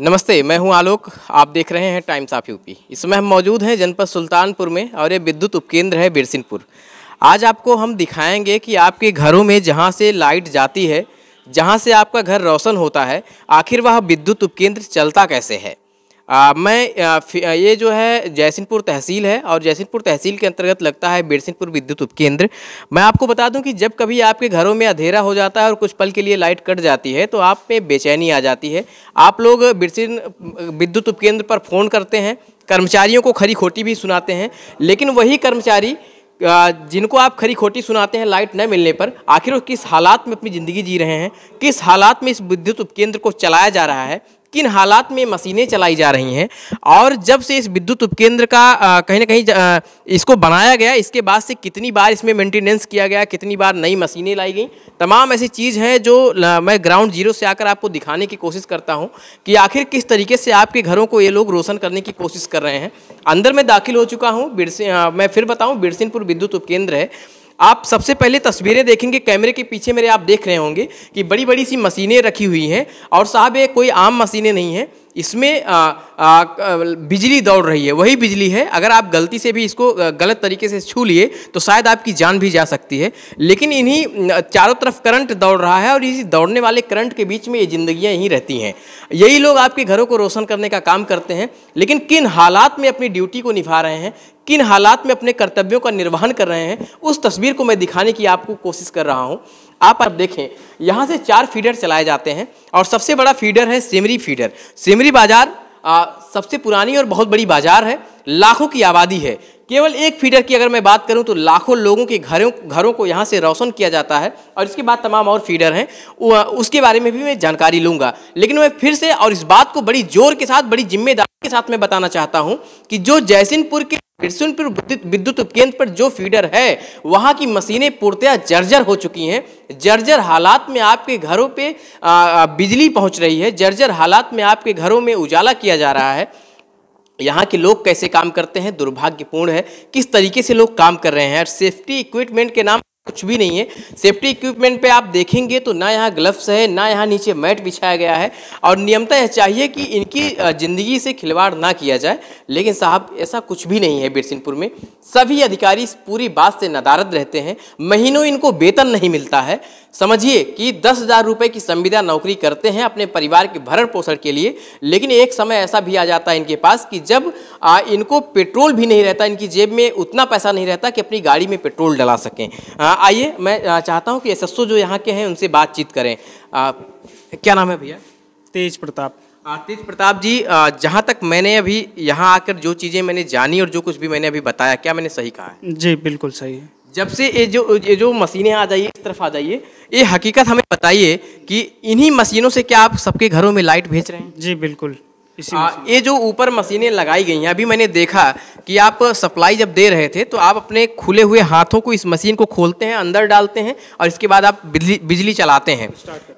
नमस्ते मैं हूं आलोक आप देख रहे हैं टाइम्स ऑफ यूपी इसमें हम मौजूद हैं जनपद सुल्तानपुर में और ये विद्युत उपकेंद्र है बिरसिनपुर आज आपको हम दिखाएंगे कि आपके घरों में जहां से लाइट जाती है जहां से आपका घर रोशन होता है आखिर वह विद्युत उपकेंद्र चलता कैसे है आ, मैं ये जो है जयसिंहपुर तहसील है और जयसिंहपुर तहसील के अंतर्गत लगता है बेरसिंहपुर विद्युत उपकेंद्र मैं आपको बता दूं कि जब कभी आपके घरों में अंधेरा हो जाता है और कुछ पल के लिए लाइट कट जाती है तो आप में बेचैनी आ जाती है आप लोग बिरसिन विद्युत उपकेंद्र पर फ़ोन करते हैं कर्मचारियों को खरी खोटी भी सुनाते हैं लेकिन वही कर्मचारी जिनको आप खरी खोटी सुनाते हैं लाइट न मिलने पर आखिर वो किस हालात में अपनी ज़िंदगी जी रहे हैं किस हालात में इस विद्युत उपकेंद्र को चलाया जा रहा है किन हालात में मशीनें चलाई जा रही हैं और जब से इस विद्युत उपकेंद्र का कहीं ना कहीं इसको बनाया गया इसके बाद से कितनी बार इसमें मेंटेनेंस किया गया कितनी बार नई मशीनें लाई गई तमाम ऐसी चीज़ हैं जो मैं ग्राउंड जीरो से आकर आपको दिखाने की कोशिश करता हूँ कि आखिर किस तरीके से आपके घरों को ये लोग रोशन करने की कोशिश कर रहे हैं अंदर मैं दाखिल हो चुका हूँ बिरसे मैं फिर बताऊँ बिरसिनपुर विद्युत उपकेंद्र है आप सबसे पहले तस्वीरें देखेंगे कैमरे के पीछे मेरे आप देख रहे होंगे कि बड़ी बड़ी सी मशीनें रखी हुई हैं और साहब ये कोई आम मशीनें नहीं हैं इसमें आ, आ, बिजली दौड़ रही है वही बिजली है अगर आप गलती से भी इसको गलत तरीके से छू लिए तो शायद आपकी जान भी जा सकती है लेकिन इन्हीं चारों तरफ करंट दौड़ रहा है और इसी दौड़ने वाले करंट के बीच में ये ज़िंदगियाँ यहीं रहती हैं यही लोग आपके घरों को रोशन करने का काम करते हैं लेकिन किन हालात में अपनी ड्यूटी को निभा रहे हैं किन हालात में अपने कर्तव्यों का निर्वहन कर रहे हैं उस तस्वीर को मैं दिखाने की आपको कोशिश कर रहा हूँ आप अब देखें यहाँ से चार फीडर चलाए जाते हैं और सबसे बड़ा फीडर है सिमरी फीडर सिमरी बाजार आ, सबसे पुरानी और बहुत बड़ी बाजार है लाखों की आबादी है केवल एक फीडर की अगर मैं बात करूं तो लाखों लोगों के घरों घरों को यहाँ से रोशन किया जाता है और इसके बाद तमाम और फीडर हैं उसके बारे में भी मैं जानकारी लूँगा लेकिन मैं फिर से और इस बात को बड़ी जोर के साथ बड़ी जिम्मेदारी के साथ मैं बताना चाहता हूँ कि जो जयसिंहपुर के बिरसुनपुर विद्युत उपकेंद्र पर जो फीडर है वहाँ की मशीनें पूर्तया जर्जर हो चुकी हैं जर्जर हालात में आपके घरों पर बिजली पहुँच रही है जर्जर हालात में आपके घरों में उजाला किया जा रहा है यहाँ के लोग कैसे काम करते हैं दुर्भाग्यपूर्ण है किस तरीके से लोग काम कर रहे हैं और सेफ्टी इक्विपमेंट के नाम कुछ भी नहीं है सेफ्टी इक्विपमेंट पे आप देखेंगे तो ना यहाँ ग्लव्स है ना यहाँ नीचे मैट बिछाया गया है और नियमता यह चाहिए कि इनकी ज़िंदगी से खिलवाड़ ना किया जाए लेकिन साहब ऐसा कुछ भी नहीं है बिरसिनपुर में सभी अधिकारी इस पूरी बात से नदारद रहते हैं महीनों इनको वेतन नहीं मिलता है समझिए कि दस हज़ार रुपये की संविदा नौकरी करते हैं अपने परिवार के भरण पोषण के लिए लेकिन एक समय ऐसा भी आ जाता है इनके पास कि जब आ, इनको पेट्रोल भी नहीं रहता इनकी जेब में उतना पैसा नहीं रहता कि अपनी गाड़ी में पेट्रोल डला सकें आ, हाँ, आइए मैं चाहता हूँ कि एस जो यहाँ के हैं उनसे बातचीत करें आ, क्या नाम है भैया तेज प्रताप तेज प्रताप जी जहाँ तक मैंने अभी यहाँ आकर जो चीज़ें मैंने जानी और जो कुछ भी मैंने अभी बताया क्या मैंने सही कहा है जी बिल्कुल सही है जब से ये जो ये जो मशीनें आ जाइए इस तरफ आ जाइए ये हकीकत हमें बताइए कि इन्हीं मशीनों से क्या आप सबके घरों में लाइट भेज रहे हैं जी बिल्कुल आ, ये जो ऊपर मशीनें लगाई गई हैं अभी मैंने देखा कि आप सप्लाई जब दे रहे थे तो आप अपने खुले हुए हाथों को इस मशीन को खोलते हैं अंदर डालते हैं और इसके बाद आप बिजली बिजली चलाते हैं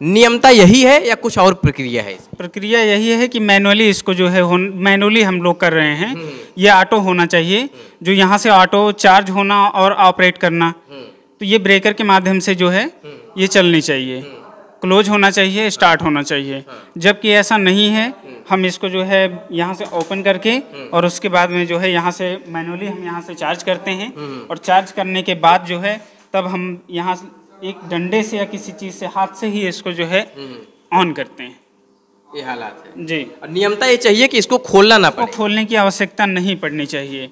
नियमता यही है या कुछ और प्रक्रिया है प्रक्रिया यही है कि मैनुअली इसको जो है मैनुअली हम लोग कर रहे हैं हम्म। ये ऑटो होना चाहिए हम्म। जो यहाँ से ऑटो चार्ज होना और ऑपरेट करना हम्म। तो ये ब्रेकर के माध्यम से जो है ये चलनी चाहिए क्लोज होना चाहिए स्टार्ट होना चाहिए हाँ। जबकि ऐसा नहीं है हम्म। हम इसको जो है यहाँ से ओपन करके हम्म। और उसके बाद में जो है यहाँ से मैनुअली हम यहाँ से चार्ज करते हैं हम्म। और चार्ज करने के बाद जो है तब हम यहाँ एक डंडे से या किसी चीज़ से हाथ से ही इसको जो है ऑन करते हैं ये हालात है जी और नियमता ये चाहिए कि इसको खोलना ना पड़े खोलने की आवश्यकता नहीं पड़नी चाहिए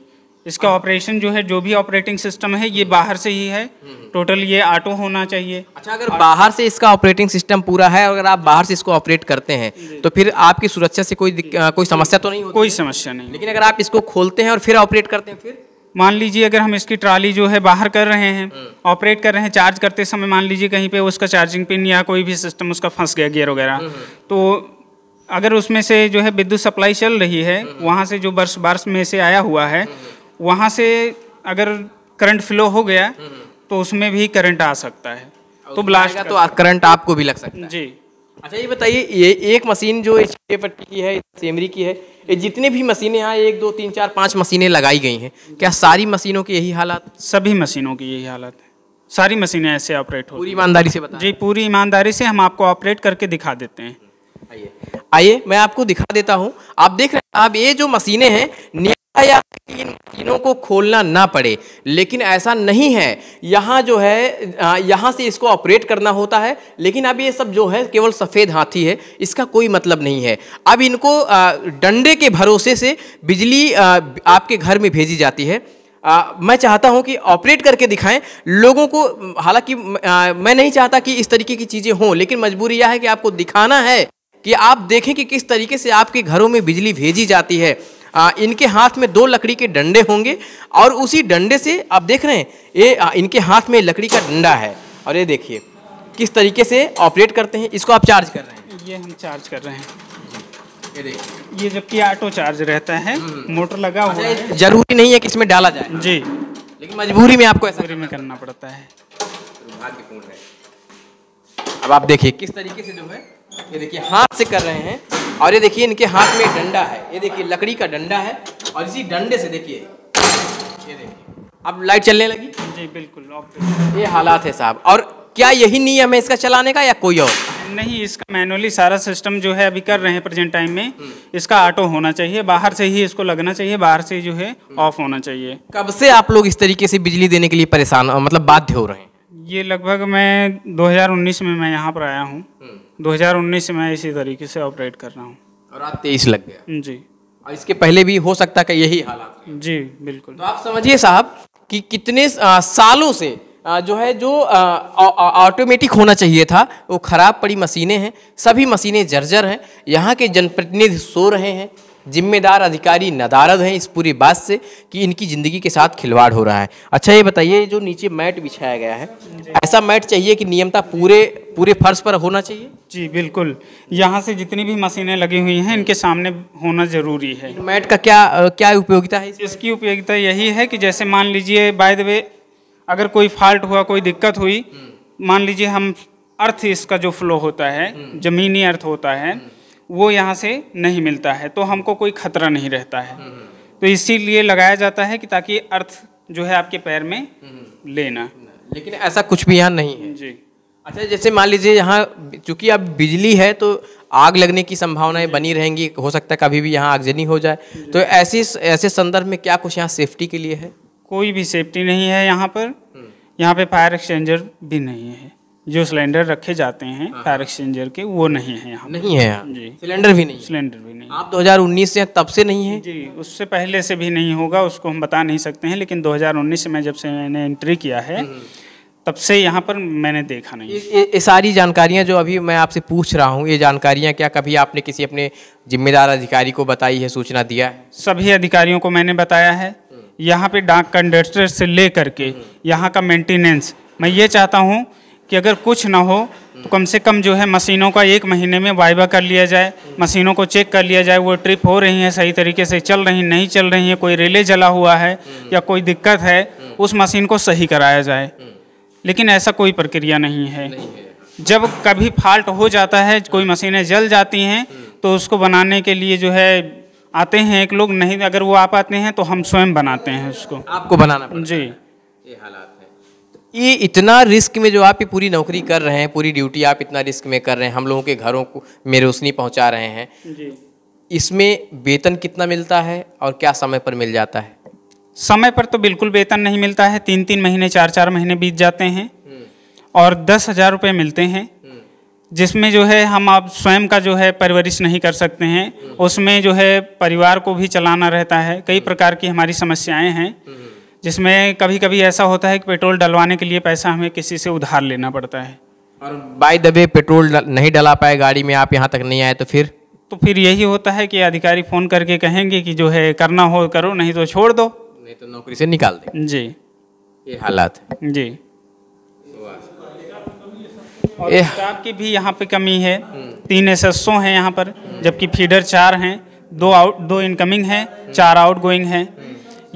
इसका ऑपरेशन जो है जो भी ऑपरेटिंग सिस्टम है ये बाहर से ही है टोटल हम्म। ये ऑटो होना चाहिए अच्छा अगर बाहर से इसका ऑपरेटिंग सिस्टम पूरा है अगर आप बाहर से इसको ऑपरेट करते हैं तो फिर आपकी सुरक्षा से कोई कोई समस्या तो नहीं होती कोई समस्या नहीं लेकिन अगर आप इसको खोलते हैं और फिर ऑपरेट करते हैं फिर मान लीजिए अगर हम इसकी ट्राली जो है बाहर कर रहे हैं ऑपरेट हम्म। कर रहे हैं चार्ज करते समय मान लीजिए कहीं पे उसका चार्जिंग पिन या कोई भी सिस्टम उसका फंस गया गियर वगैरह हम्म। तो अगर उसमें से जो है विद्युत सप्लाई चल रही है वहाँ से जो बर्स वर्ष में से आया हुआ है वहाँ से अगर करंट फ्लो हो गया हम्म, हम्म। तो उसमें भी करंट आ सकता है तो ब्लास्ट तो करंट आपको भी लग सकता है जी अच्छा ये बताइए ये एक मशीन जो एच पट्टी की है सेमरी की है ये जितनी भी मशीनें यहाँ एक दो तीन चार पाँच मशीनें लगाई गई हैं क्या सारी मशीनों की यही हालत सभी मशीनों की यही हालत है सारी मशीनें ऐसे ऑपरेट हो पूरी ईमानदारी से बता जी पूरी ईमानदारी से हम आपको ऑपरेट करके दिखा देते हैं आइए आइए मैं आपको दिखा देता हूँ आप देख रहे हैं अब ये जो मशीनें हैं या इन तीनों को खोलना ना पड़े लेकिन ऐसा नहीं है यहाँ जो है यहाँ से इसको ऑपरेट करना होता है लेकिन अब ये सब जो है केवल सफ़ेद हाथी है इसका कोई मतलब नहीं है अब इनको डंडे के भरोसे से बिजली आपके घर में भेजी जाती है आ, मैं चाहता हूं कि ऑपरेट करके दिखाएं लोगों को हालांकि मैं नहीं चाहता कि इस तरीके की चीज़ें हों लेकिन मजबूरी यह है कि आपको दिखाना है कि आप देखें कि किस तरीके से आपके घरों में बिजली भेजी जाती है आ, इनके हाथ में दो लकड़ी के डंडे होंगे और उसी डंडे से आप देख रहे हैं ये इनके हाथ में लकड़ी का डंडा है और ये देखिए किस तरीके से ऑपरेट करते हैं इसको आप चार्ज कर रहे हैं ये हम चार्ज कर रहे हैं ये ये जबकि ऑटो चार्ज रहता है हम्म। मोटर लगा हुआ अच्छा, है जरूरी नहीं है कि इसमें डाला जाए जी लेकिन मजबूरी में आपको ऐसा में करना पड़ता है अब आप देखिए किस तरीके से जो है ये देखिए हाथ से कर रहे हैं और ये देखिए इनके हाथ में डंडा है ये देखिए लकड़ी का डंडा है और इसी डंडे से देखिए ये देखिए अब लाइट चलने लगी जी बिल्कुल ये हालात है साहब और क्या यही नियम है इसका चलाने का या कोई और नहीं इसका मैनुअली सारा सिस्टम जो है अभी कर रहे हैं प्रेजेंट टाइम में हम्म। इसका ऑटो होना चाहिए बाहर से ही इसको लगना चाहिए बाहर से जो है ऑफ हम्म। होना चाहिए कब से आप लोग इस तरीके से बिजली देने के लिए परेशान मतलब बाध्य हो रहे हैं ये लगभग मैं 2019 में मैं यहाँ पर आया हूँ 2019 हम्म। में इसी तरीके से ऑपरेट कर रहा हूँ और आप तेईस लग गया जी और इसके पहले भी हो सकता है यही हालात जी बिल्कुल तो आप समझिए साहब कि कितने सालों से जो है जो ऑटोमेटिक होना चाहिए था वो खराब पड़ी मशीनें हैं सभी मशीनें जर्जर हैं यहाँ के जनप्रतिनिधि सो रहे हैं जिम्मेदार अधिकारी नदारद हैं इस पूरी बात से कि इनकी ज़िंदगी के साथ खिलवाड़ हो रहा है अच्छा ये बताइए जो नीचे मैट बिछाया गया है ऐसा मैट चाहिए कि नियमता पूरे पूरे फर्श पर होना चाहिए जी बिल्कुल यहाँ से जितनी भी मशीनें लगी हुई हैं इनके सामने होना ज़रूरी है मैट का क्या क्या उपयोगिता है इसकी उपयोगिता यही है कि जैसे मान लीजिए बाय द वे अगर कोई फॉल्ट हुआ कोई दिक्कत हुई हम्म। मान लीजिए हम अर्थ इसका जो फ्लो होता है हम्म। ज़मीनी अर्थ होता है हम्म। वो यहाँ से नहीं मिलता है तो हमको कोई खतरा नहीं रहता है हम्म। तो इसीलिए लगाया जाता है कि ताकि अर्थ जो है आपके पैर में हम्म। लेना लेकिन ऐसा कुछ भी यहाँ नहीं है जी अच्छा जैसे मान लीजिए यहाँ चूँकि अब बिजली है तो आग लगने की संभावनाएं बनी रहेंगी हो सकता है कभी भी यहाँ आगजनी हो जाए तो ऐसी ऐसे संदर्भ में क्या कुछ यहाँ सेफ्टी के लिए है कोई भी सेफ्टी नहीं है यहाँ पर हम्म। यहाँ पे फायर एक्सचेंजर भी नहीं है जो सिलेंडर रखे जाते हैं फायर हाँ। एक्सचेंजर के वो नहीं है यहाँ नहीं है जी सिलेंडर भी नहीं सिलेंडर भी नहीं आप 2019 से तब से नहीं है जी उससे पहले से भी नहीं होगा उसको हम बता नहीं सकते हैं लेकिन 2019 से मैं जब से मैंने एंट्री किया है हम्म। तब से यहाँ पर मैंने देखा नहीं ये सारी जानकारियाँ जो अभी मैं आपसे पूछ रहा हूँ ये जानकारियाँ क्या कभी आपने किसी अपने जिम्मेदार अधिकारी को बताई है सूचना दिया है सभी अधिकारियों को मैंने बताया है हम्म। यहाँ पे डाक कंडक्टर से ले करके हम्म। यहाँ का मेंटेनेंस मैं ये चाहता हूँ कि अगर कुछ ना हो तो कम से कम जो है मशीनों का एक महीने में वायबा कर लिया जाए मशीनों को चेक कर लिया जाए वो ट्रिप हो रही हैं सही तरीके से चल रही नहीं चल रही हैं कोई रिले जला हुआ है या कोई दिक्कत है उस मशीन को सही कराया जाए लेकिन ऐसा कोई प्रक्रिया नहीं है जब कभी फाल्ट हो जाता है कोई मशीनें जल जाती हैं तो उसको बनाने के लिए जो है आते हैं एक लोग नहीं अगर वो आ पाते हैं तो हम स्वयं बनाते हैं उसको आपको बनाना जी ये हालात ये इतना रिस्क में जो आप ये पूरी नौकरी कर रहे हैं पूरी ड्यूटी आप इतना रिस्क में कर रहे हैं हम लोगों के घरों को में रोशनी पहुँचा रहे हैं इसमें वेतन कितना मिलता है और क्या समय पर मिल जाता है समय पर तो बिल्कुल वेतन नहीं मिलता है तीन तीन महीने चार चार महीने बीत जाते हैं हम्म। और दस हज़ार रुपये मिलते हैं हम्म। जिसमें जो है हम आप स्वयं का जो है परवरिश नहीं कर सकते हैं हम्म। उसमें जो है परिवार को भी चलाना रहता है कई प्रकार की हमारी समस्याएं हैं जिसमें कभी कभी ऐसा होता है कि पेट्रोल डलवाने के लिए पैसा हमें किसी से उधार लेना पड़ता है और बाई द वे पेट्रोल नहीं डला पाए गाड़ी में आप यहाँ तक नहीं आए तो फिर तो फिर यही होता है कि अधिकारी फ़ोन करके कहेंगे कि जो है करना हो करो नहीं तो छोड़ दो नहीं तो नौकरी से निकाल दे जी ये हालात जी और स्टाफ की भी यहाँ पे कमी है हम्म। तीन एस एस हैं यहाँ पर जबकि फीडर चार हैं दो आउट दो इनकमिंग हैं चार आउट गोइंग हैं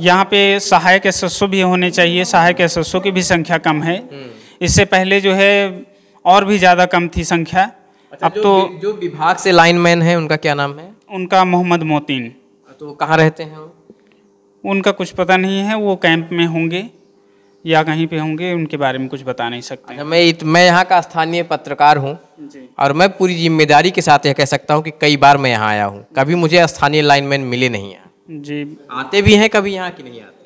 यहाँ पे सहायक एस भी होने चाहिए सहायक एस की भी संख्या कम है हम्म। इससे पहले जो है और भी ज़्यादा कम थी संख्या अच्छा, अब तो जो विभाग से लाइनमैन है उनका क्या नाम है उनका मोहम्मद मोतीन हाँ, तो कहाँ रहते हैं उनका कुछ पता नहीं है वो कैंप में होंगे या कहीं पे होंगे उनके बारे में कुछ बता नहीं सकते अच्छा, मैं इत, मैं यहाँ का स्थानीय पत्रकार हूँ और मैं पूरी जिम्मेदारी के साथ यह कह सकता हूँ कि कई बार मैं यहाँ आया हूँ कभी मुझे स्थानीय लाइनमैन मिले नहीं हैं जी आते भी हैं कभी यहाँ की नहीं आते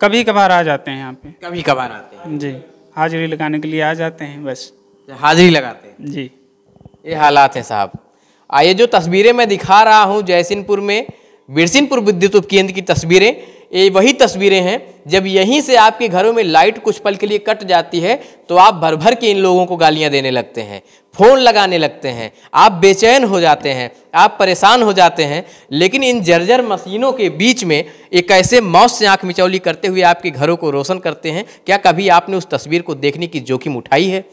कभी कभार आ जाते हैं यहाँ पे कभी कभार आते हैं जी हाजिरी लगाने के लिए आ जाते हैं बस तो हाजिरी लगाते हैं जी ये हालात हैं साहब आइए जो तस्वीरें मैं दिखा रहा हूँ जयसिंहपुर में बिरसिनपुर विद्युत उपकेंद्र की तस्वीरें ये वही तस्वीरें हैं जब यहीं से आपके घरों में लाइट कुछ पल के लिए कट जाती है तो आप भर भर के इन लोगों को गालियां देने लगते हैं फ़ोन लगाने लगते हैं आप बेचैन हो जाते हैं आप परेशान हो जाते हैं लेकिन इन जर्जर मशीनों के बीच में एक ऐसे मौस से आँख मिचौली करते हुए आपके घरों को रोशन करते हैं क्या कभी आपने उस तस्वीर को देखने की जोखिम उठाई है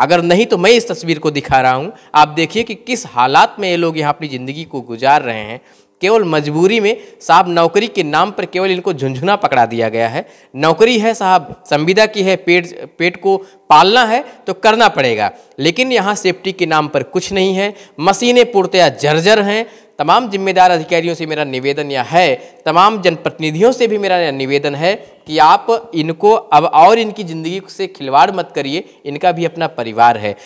अगर नहीं तो मैं इस तस्वीर को दिखा रहा हूँ आप देखिए कि किस हालात में ये लोग यहाँ अपनी ज़िंदगी को गुजार रहे हैं केवल मजबूरी में साहब नौकरी के नाम पर केवल इनको झुंझुना पकड़ा दिया गया है नौकरी है साहब संविदा की है पेट पेट को पालना है तो करना पड़ेगा लेकिन यहाँ सेफ्टी के नाम पर कुछ नहीं है मशीनें पूर्तया जर्जर हैं तमाम जिम्मेदार अधिकारियों से मेरा निवेदन यह है तमाम जनप्रतिनिधियों से भी मेरा निवेदन है कि आप इनको अब और इनकी ज़िंदगी से खिलवाड़ मत करिए इनका भी अपना परिवार है